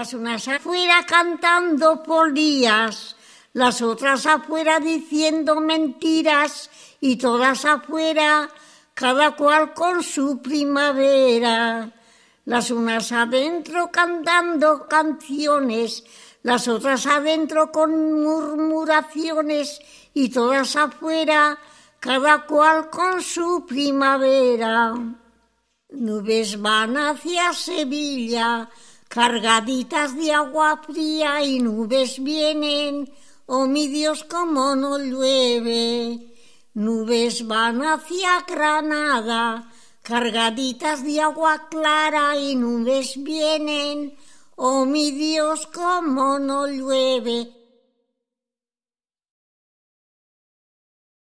Las unas afuera cantando polías, las otras afuera diciendo mentiras y todas afuera, cada cual con su primavera. Las unas adentro cantando canciones, las otras adentro con murmuraciones y todas afuera, cada cual con su primavera. Nubes van hacia Sevilla, cargaditas de agua fría y nubes vienen, oh mi Dios, cómo no llueve. Nubes van hacia Granada, cargaditas de agua clara y nubes vienen, oh mi Dios, cómo no llueve.